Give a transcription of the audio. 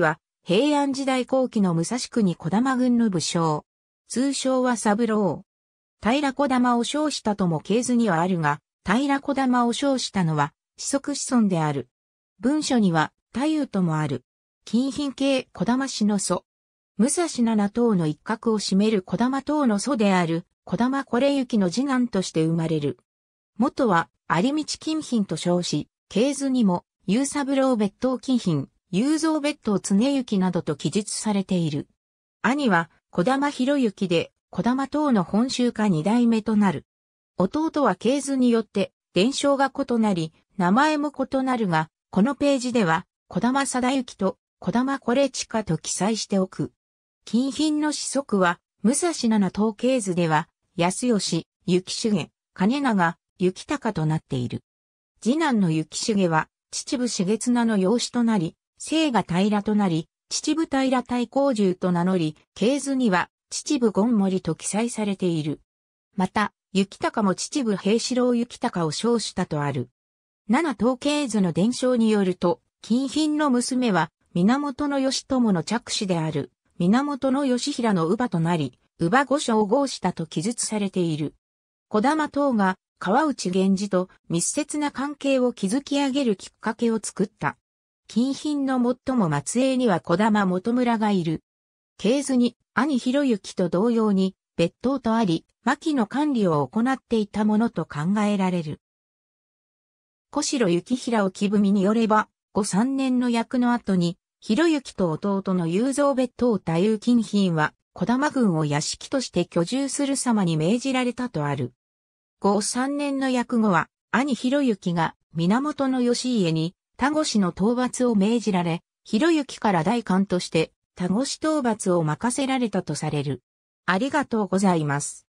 は、平安時代後期の武蔵国小玉軍の武将。通称は三郎。平小玉を称したとも経図にはあるが、平小玉を称したのは、子息子孫である。文書には、太夫ともある。金品系小玉氏の祖。武蔵七党の一角を占める小玉党の祖である、小玉これ行きの次男として生まれる。元は、有道金品と称し、経図にも、有三郎別当金品、雄三別当常行などと記述されている。兄は児玉博之で児玉等の本州家二代目となる。弟は系図によって伝承が異なり、名前も異なるが、このページでは、児玉貞行と児玉これちかと記載しておく。近品の子息は、武蔵七統計図では、安吉、幸重、金長、行高となっている。次男の幸重は、秩父茂綱の養子となり、生が平となり、秩父平太光獣と名乗り、系図には秩父モ森と記載されている。また、雪高も秩父平四郎雪高を称したとある。七統計図の伝承によると、近品の娘は、源義朝の着手である、源義平の乳母となり、乳母御所を合したと記述されている。小玉等が、川内源氏と密接な関係を築き上げるきっかけを作った。近品の最も末裔には小玉元村がいる。系図に兄広之と同様に別当とあり、牧の管理を行っていたものと考えられる。小城幸平を木踏みによれば、後3年の役の後に、広之と弟の雄三別当太夫近品は、小玉軍を屋敷として居住する様に命じられたとある。五3年の役後は、兄広之が源義家に田越の討伐を命じられ、ゆきから代官として、田越討伐を任せられたとされる。ありがとうございます。